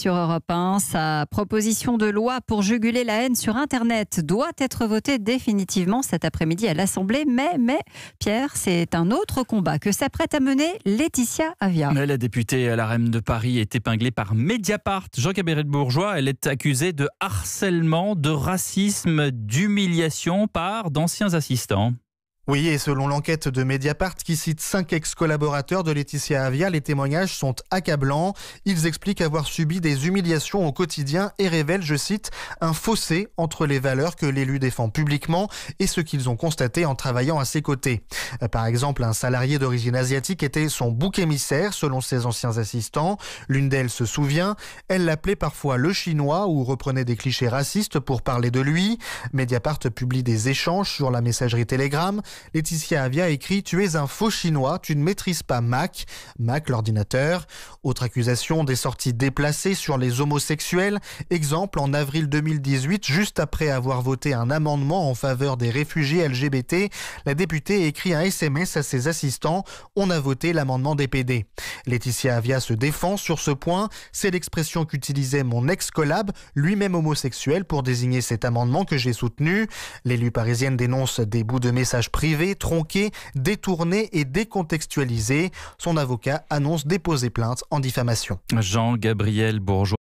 sur Europe 1. Sa proposition de loi pour juguler la haine sur Internet doit être votée définitivement cet après-midi à l'Assemblée. Mais, mais, Pierre, c'est un autre combat que s'apprête à mener Laetitia Avia. La députée à la de Paris est épinglée par Mediapart. Jean Cabéret de Bourgeois, elle est accusée de harcèlement, de racisme, d'humiliation par d'anciens assistants. Oui, et selon l'enquête de Mediapart qui cite cinq ex-collaborateurs de Laetitia Avia, les témoignages sont accablants. Ils expliquent avoir subi des humiliations au quotidien et révèlent, je cite, un fossé entre les valeurs que l'élu défend publiquement et ce qu'ils ont constaté en travaillant à ses côtés. Par exemple, un salarié d'origine asiatique était son bouc émissaire selon ses anciens assistants. L'une d'elles se souvient, elle l'appelait parfois le chinois ou reprenait des clichés racistes pour parler de lui. Mediapart publie des échanges sur la messagerie Telegram Laetitia Avia écrit Tu es un faux chinois, tu ne maîtrises pas Mac, Mac l'ordinateur. Autre accusation des sorties déplacées sur les homosexuels. Exemple, en avril 2018, juste après avoir voté un amendement en faveur des réfugiés LGBT, la députée écrit un SMS à ses assistants On a voté l'amendement PD ». Laetitia Avia se défend sur ce point. C'est l'expression qu'utilisait mon ex-collab, lui-même homosexuel, pour désigner cet amendement que j'ai soutenu. L'élu parisienne dénonce des bouts de messages Privé, tronqué, détourné et décontextualisé, Son avocat annonce déposer plainte en diffamation. Jean-Gabriel Bourgeois